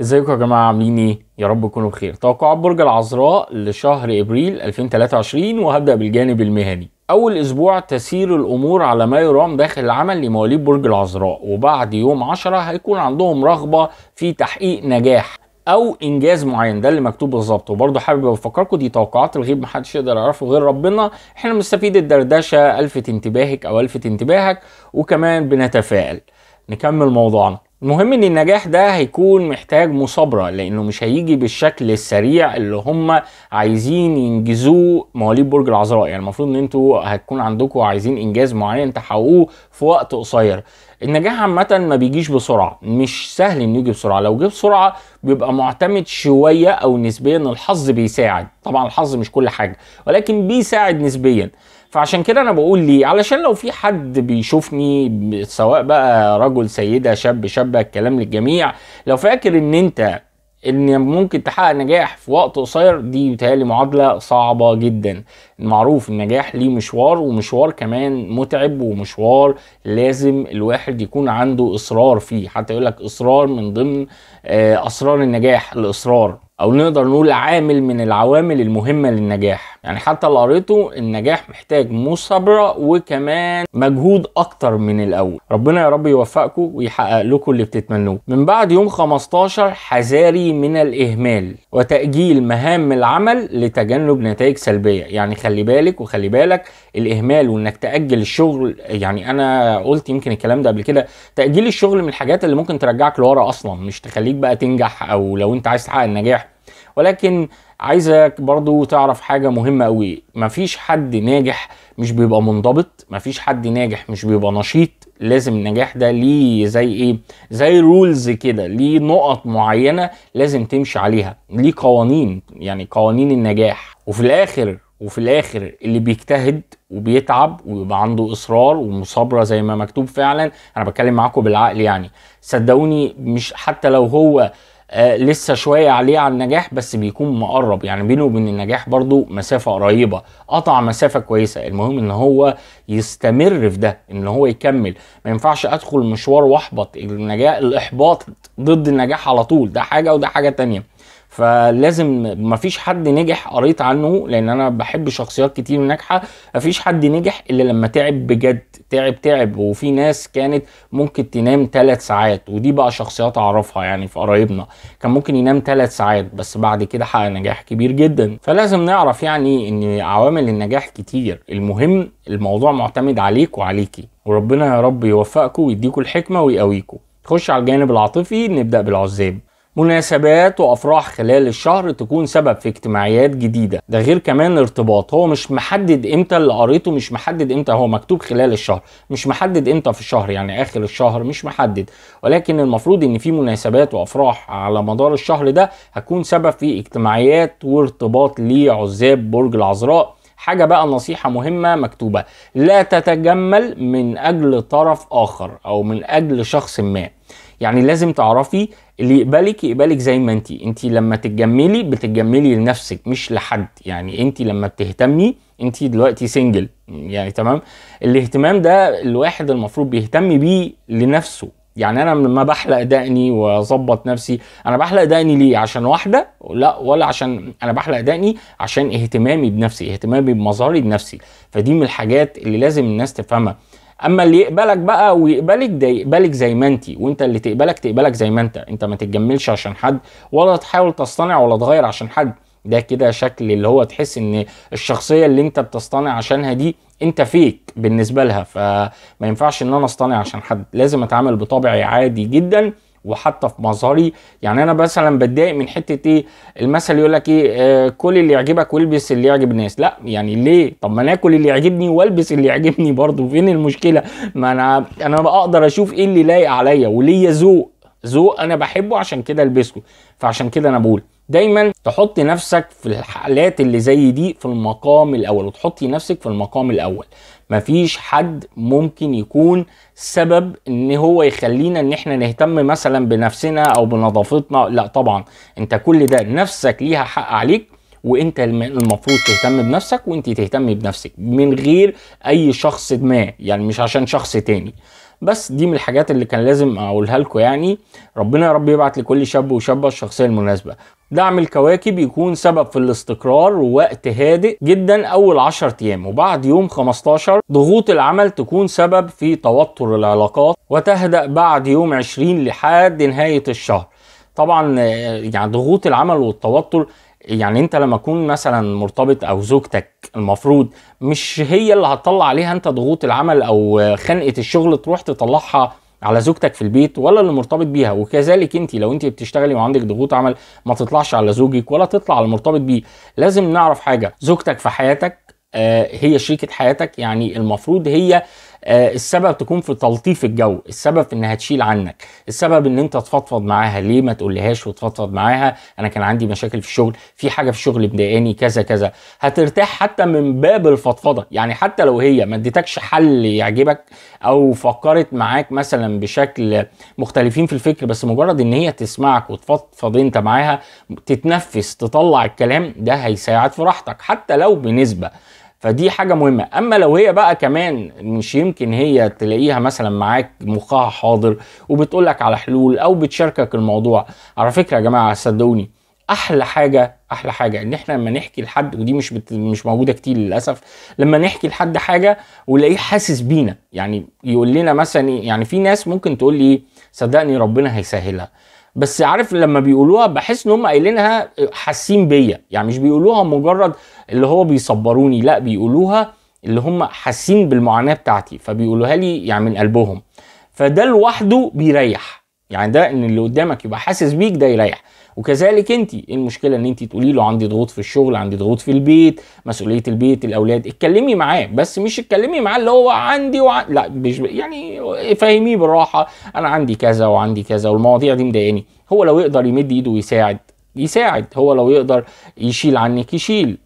ازيكم يا جماعه عاملين ايه يا رب تكونوا بخير توقعات برج العذراء لشهر ابريل 2023 وهبدا بالجانب المهني اول اسبوع تسير الامور على ما يرام داخل العمل لمواليد برج العذراء وبعد يوم 10 هيكون عندهم رغبه في تحقيق نجاح او انجاز معين ده اللي مكتوب بالظبط وبرضه حابب افكركم دي توقعات الغيب محدش يقدر يعرفه غير ربنا احنا بنستفيد الدردشه الفت انتباهك او الفت انتباهك وكمان بنتفائل نكمل موضوعنا المهم ان النجاح ده هيكون محتاج مثابره لانه مش هيجي بالشكل السريع اللي هم عايزين ينجزوه مواليد برج العذراء يعني المفروض ان انتوا هتكون عندكم عايزين انجاز معين تحققوه في وقت قصير النجاح عامة ما بيجيش بسرعة مش سهل انه يجي بسرعة لو جه بسرعة بيبقى معتمد شوية او نسبيا الحظ بيساعد طبعا الحظ مش كل حاجة ولكن بيساعد نسبيا فعشان كده انا بقول ليه علشان لو في حد بيشوفني سواء بقى رجل سيده شاب شابه الكلام للجميع لو فاكر ان انت ان ممكن تحقق نجاح في وقت قصير دي بتهيألي معادلة صعبة جدا معروف النجاح ليه مشوار ومشوار كمان متعب ومشوار لازم الواحد يكون عنده إصرار فيه حتى يقولك إصرار من ضمن آه، أسرار النجاح الإصرار أو نقدر نقول عامل من العوامل المهمة للنجاح يعني حتى اللي قريته النجاح محتاج مثابره وكمان مجهود اكتر من الاول ربنا يا رب يوفقكم ويحقق لكم اللي بتتمنوه من بعد يوم 15 حذاري من الاهمال وتاجيل مهام العمل لتجنب نتائج سلبيه يعني خلي بالك وخلي بالك الاهمال وانك تاجل الشغل يعني انا قلت يمكن الكلام ده قبل كده تاجيل الشغل من الحاجات اللي ممكن ترجعك لورا اصلا مش تخليك بقى تنجح او لو انت عايز تحقق النجاح ولكن عايزك برضو تعرف حاجه مهمه قوي مفيش حد ناجح مش بيبقى منضبط مفيش حد ناجح مش بيبقى نشيط لازم النجاح ده ليه زي ايه زي رولز كده ليه نقط معينه لازم تمشي عليها ليه قوانين يعني قوانين النجاح وفي الاخر وفي الاخر اللي بيجتهد وبيتعب ويبقى عنده اصرار ومصابره زي ما مكتوب فعلا انا بتكلم معاكم بالعقل يعني صدقوني مش حتى لو هو آه، لسه شويه عليه على النجاح بس بيكون مقرب يعني بينه وبين النجاح برضو مسافه قريبه قطع مسافه كويسه المهم ان هو يستمر في ده ان هو يكمل ما ينفعش ادخل مشوار واحبط النجاح الاحباط ضد النجاح على طول ده حاجه وده حاجه تانية فلازم مفيش حد نجح قريت عنه لان انا بحب شخصيات كتير ناجحه مفيش حد نجح الا لما تعب بجد تعب تعب وفي ناس كانت ممكن تنام ثلاث ساعات ودي بقى شخصيات اعرفها يعني في قرايبنا كان ممكن ينام ثلاث ساعات بس بعد كده حقق نجاح كبير جدا فلازم نعرف يعني ان عوامل النجاح كتير المهم الموضوع معتمد عليك وعليكي وربنا يا رب يوفقكم ويديكم الحكمه ويقويكم تخش على الجانب العاطفي نبدا بالعزاب مناسبات وافراح خلال الشهر تكون سبب في اجتماعيات جديده ده غير كمان ارتباط هو مش محدد امتى اللي قريته مش محدد امتى هو مكتوب خلال الشهر مش محدد امتى في الشهر يعني اخر الشهر مش محدد ولكن المفروض ان في مناسبات وافراح على مدار الشهر ده هتكون سبب في اجتماعيات وارتباط لعزاب برج العذراء حاجة بقى نصيحة مهمة مكتوبة لا تتجمل من أجل طرف آخر أو من أجل شخص ما يعني لازم تعرفي اللي يقبلك يقبلك زي ما انت انت لما تتجملي بتتجملي لنفسك مش لحد يعني انت لما بتهتمي انت دلوقتي سنجل يعني تمام الاهتمام ده الواحد المفروض بيهتم بيه لنفسه يعني انا لما بحلق دقني واظبط نفسي انا بحلق دقني ليه عشان واحده لا ولا عشان انا بحلق دقني عشان اهتمامي بنفسي اهتمامي بمظهري بنفسي فدي من الحاجات اللي لازم الناس تفهمها اما اللي يقبلك بقى ويقبلك ده يقبلك زي ما انت وانت اللي تقبلك تقبلك زي ما انت انت ما تتجملش عشان حد ولا تحاول تصطنع ولا تغير عشان حد ده كده شكل اللي هو تحس ان الشخصيه اللي انت بتصطنع عشانها دي انت فيك بالنسبه لها فما ينفعش ان انا اصطنع عشان حد لازم اتعامل بطبعي عادي جدا وحتى في مظهري يعني انا مثلا بتضايق من حته ايه المثل يقول لك ايه آه كل اللي يعجبك والبس اللي يعجب الناس لا يعني ليه طب ما انا اكل اللي يعجبني والبس اللي يعجبني برضه فين المشكله ما انا انا اقدر اشوف ايه اللي لايق عليا وليا ذوق ذوق انا بحبه عشان كده البسه فعشان كده انا بقول دايما تحط نفسك في الحالات اللي زي دي في المقام الاول وتحطي نفسك في المقام الاول مفيش حد ممكن يكون سبب ان هو يخلينا ان احنا نهتم مثلا بنفسنا او بنظافتنا لا طبعا انت كل ده نفسك ليها حق عليك وانت المفروض تهتم بنفسك وانت تهتمي بنفسك من غير اي شخص ما يعني مش عشان شخص تاني بس دي من الحاجات اللي كان لازم اقولها لكم يعني ربنا يا رب يبعت لكل شاب وشابه الشخصيه المناسبه دعم الكواكب يكون سبب في الاستقرار ووقت هادئ جدا اول 10 ايام وبعد يوم 15 ضغوط العمل تكون سبب في توتر العلاقات وتهدأ بعد يوم 20 لحد نهايه الشهر طبعا آه، يعني ضغوط العمل والتوتر يعني انت لما تكون مثلا مرتبط او زوجتك المفروض مش هي اللي هتطلع عليها انت ضغوط العمل او خنقه الشغل تروح تطلعها على زوجتك في البيت ولا اللي مرتبط بيها وكذلك انت لو انت بتشتغلي وعندك ضغوط عمل ما تطلعش على زوجك ولا تطلع على المرتبط بيه لازم نعرف حاجه زوجتك في حياتك آه، هي شريكه حياتك يعني المفروض هي آه، السبب تكون في تلطيف الجو السبب في انها تشيل عنك السبب ان انت تفضفض معاها ليه ما تقولهاش وتفضفض معاها انا كان عندي مشاكل في الشغل في حاجه في الشغل مضايقاني كذا كذا هترتاح حتى من باب الفضفضه يعني حتى لو هي ما اديتكش حل يعجبك او فكرت معاك مثلا بشكل مختلفين في الفكر بس مجرد ان هي تسمعك وتفضفض انت معاها تتنفس تطلع الكلام ده هيساعد في راحتك حتى لو بنسبه فدي حاجة مهمة أما لو هي بقى كمان مش يمكن هي تلاقيها مثلا معاك مخها حاضر وبتقولك على حلول أو بتشاركك الموضوع على فكرة يا جماعة صدقوني احلى حاجه احلى حاجه ان احنا لما نحكي لحد ودي مش بت... مش موجوده كتير للاسف لما نحكي لحد حاجه ونلاقيه حاسس بينا يعني يقول لنا مثلا إيه، يعني في ناس ممكن تقول لي صدقني ربنا هيسهلها بس عارف لما بيقولوها بحس ان هم قايلينها حاسين بيا يعني مش بيقولوها مجرد اللي هو بيصبروني لا بيقولوها اللي هم حاسين بالمعاناه بتاعتي فبيقولوها لي يعني من قلبهم فده لوحده بيريح يعني ده ان اللي قدامك يبقى حاسس بيك ده يريح وكذلك انت ايه المشكله ان انت تقولي له عندي ضغوط في الشغل عندي ضغوط في البيت مسؤوليه البيت الاولاد اتكلمي معاه بس مش اتكلمي معاه اللي هو عندي وع... لا مش يعني فهميه بالراحه انا عندي كذا وعندي كذا والمواضيع دي مضايقاني هو لو يقدر يمد ايده ويساعد يساعد هو لو يقدر يشيل عنك يشيل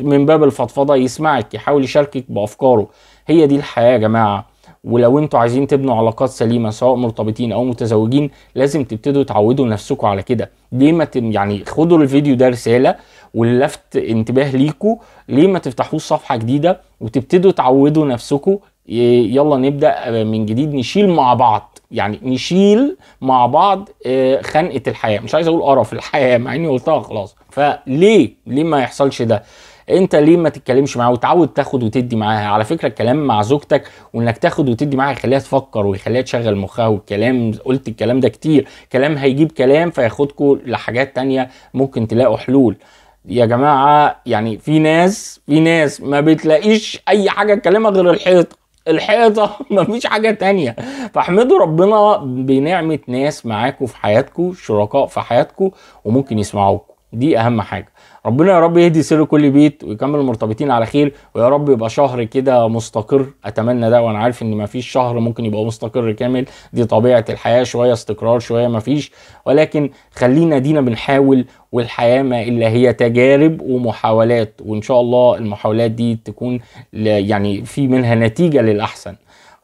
من باب الفضفضه يسمعك يحاول يشاركك بافكاره هي دي الحياه يا جماعه ولو انتوا عايزين تبنوا علاقات سليمه سواء مرتبطين او متزوجين لازم تبتدوا تعودوا نفسكم على كده ليه ما يعني خدوا الفيديو ده رساله واللفت انتباه ليكوا ليه ما تفتحوش صفحه جديده وتبتدوا تعودوا نفسكم يلا نبدا من جديد نشيل مع بعض يعني نشيل مع بعض آه، خنقه الحياه مش عايز اقول قرف الحياه مع اني قلتها خلاص فليه ليه ما يحصلش ده انت ليه ما تتكلمش معاها وتعود تاخد وتدي معاها على فكره الكلام مع زوجتك وانك تاخد وتدي معاها يخليها تفكر ويخليها تشغل مخها والكلام قلت الكلام ده كتير كلام هيجيب كلام فياخدكم لحاجات تانية ممكن تلاقوا حلول يا جماعه يعني في ناس في ناس ما بتلاقيش اي حاجه تكلمها غير الحيطه الحيطه مفيش حاجه تانية فاحمدوا ربنا بنعمه ناس معاكم في حياتكم شركاء في حياتكم وممكن يسمعوكم دي اهم حاجه ربنا يا رب يهدي سر كل بيت ويكمل مرتبطين على خير ويا رب يبقى شهر كده مستقر اتمنى ده وانا عارف ان مفيش شهر ممكن يبقى مستقر كامل دي طبيعه الحياه شويه استقرار شويه مفيش ولكن خلينا دينا بنحاول والحياه ما الا هي تجارب ومحاولات وان شاء الله المحاولات دي تكون يعني في منها نتيجه للاحسن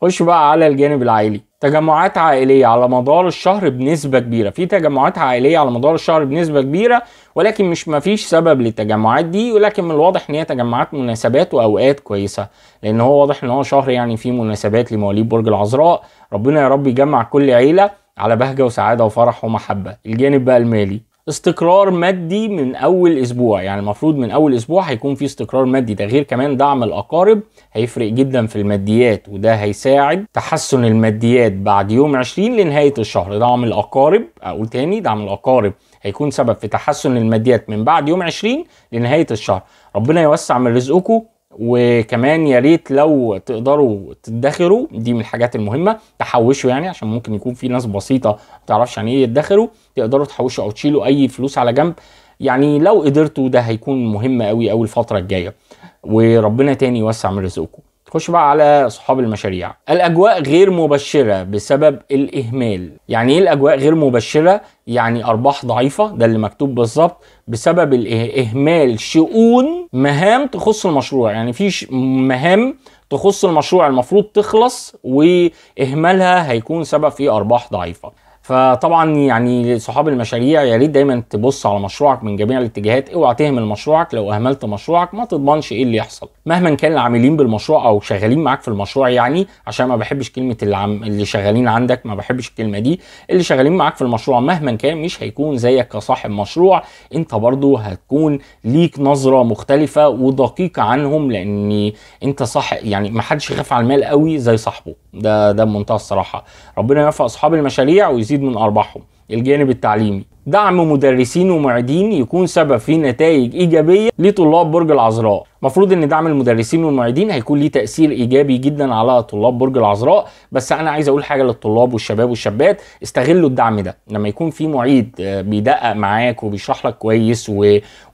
خش بقى على الجانب العائلي تجمعات عائليه على مدار الشهر بنسبه كبيره في تجمعات عائليه على مدار الشهر بنسبه كبيره ولكن مش مفيش سبب للتجمعات دي ولكن من الواضح ان هي تجمعات مناسبات واوقات كويسه لان هو واضح ان هو شهر يعني فيه مناسبات لمواليد برج العذراء ربنا يا رب يجمع كل عيله على بهجه وسعاده وفرح ومحبه الجانب بقى المالي استقرار مادي من اول اسبوع يعني المفروض من اول اسبوع هيكون في استقرار مادي ده غير كمان دعم الاقارب هيفرق جدا في الماديات وده هيساعد تحسن الماديات بعد يوم 20 لنهايه الشهر دعم الاقارب اقول تاني دعم الاقارب هيكون سبب في تحسن الماديات من بعد يوم 20 لنهايه الشهر ربنا يوسع من رزقكم وكمان يا ريت لو تقدروا تدخروا دي من الحاجات المهمه تحوشوا يعني عشان ممكن يكون في ناس بسيطه ما تعرفش يعني ايه يدخروا تقدروا تحوشوا او تشيلوا اي فلوس على جنب يعني لو قدرتوا ده هيكون مهم قوي قوي الفتره الجايه وربنا تاني يوسع من رزقكم خش بقى على اصحاب المشاريع الاجواء غير مبشره بسبب الاهمال يعني ايه الاجواء غير مبشره يعني ارباح ضعيفه ده اللي مكتوب بالظبط بسبب اهمال شؤون مهام تخص المشروع يعني في مهام تخص المشروع المفروض تخلص واهمالها هيكون سبب في ارباح ضعيفه فطبعا يعني صحاب المشاريع يا ريت دايما تبص على مشروعك من جميع الاتجاهات اوعى تهمل مشروعك لو اهملت مشروعك ما تضمنش ايه اللي يحصل مهما كان العاملين بالمشروع او شغالين معاك في المشروع يعني عشان ما بحبش كلمه العم... اللي شغالين عندك ما بحبش الكلمه دي اللي شغالين معاك في المشروع مهما كان مش هيكون زيك كصاحب مشروع انت برضو هتكون ليك نظره مختلفه ودقيقه عنهم لان انت صح يعني ما حدش يخاف على المال قوي زي صاحبه ده ده بمنتهى الصراحه ربنا يوفق اصحاب المشاريع ويزيد من ارباحهم الجانب التعليمي دعم مدرسين ومعيدين يكون سبب في نتائج ايجابيه لطلاب برج العذراء المفروض ان دعم المدرسين والمعيدين هيكون ليه تاثير ايجابي جدا على طلاب برج العذراء بس انا عايز اقول حاجه للطلاب والشباب والشابات استغلوا الدعم ده لما يكون في معيد آه، بيدقق معاك وبيشرح لك كويس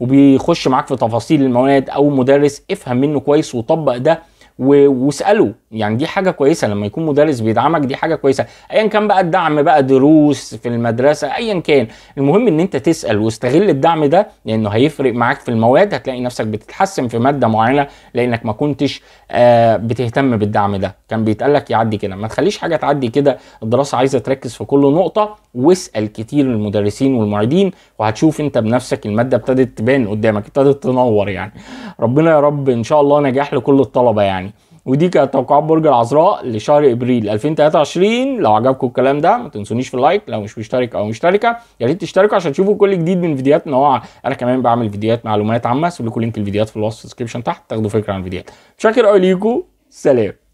وبيخش معاك في تفاصيل المواد او مدرس افهم منه كويس وطبق ده واساله يعني دي حاجه كويسه لما يكون مدرس بيدعمك دي حاجه كويسه ايا كان بقى الدعم بقى دروس في المدرسه ايا كان المهم ان انت تسال واستغل الدعم ده لانه هيفرق معاك في المواد هتلاقي نفسك بتتحسن في ماده معينه لانك ما كنتش آه بتهتم بالدعم ده كان بيتقال لك يعدي كده ما تخليش حاجه تعدي كده الدراسه عايزه تركز في كل نقطه واسال كتير المدرسين والمعيدين وهتشوف انت بنفسك الماده ابتدت تبان قدامك ابتدت تنور يعني ربنا يا رب ان شاء الله نجاح لكل الطلبه يعني ودي كانت توقعات برج العذراء لشهر ابريل 2023 لو عجبكم الكلام ده ما تنسونيش في اللايك لو مش مشترك او مشتركه يا ريت تشتركوا عشان تشوفوا كل جديد من فيديوهات نوع انا كمان بعمل فيديوهات معلومات عامه سيب لكم لينك الفيديوهات في الوصف والديسكربشن تحت تاخدوا فكره عن الفيديوهات شكرا قوي ليكم سلام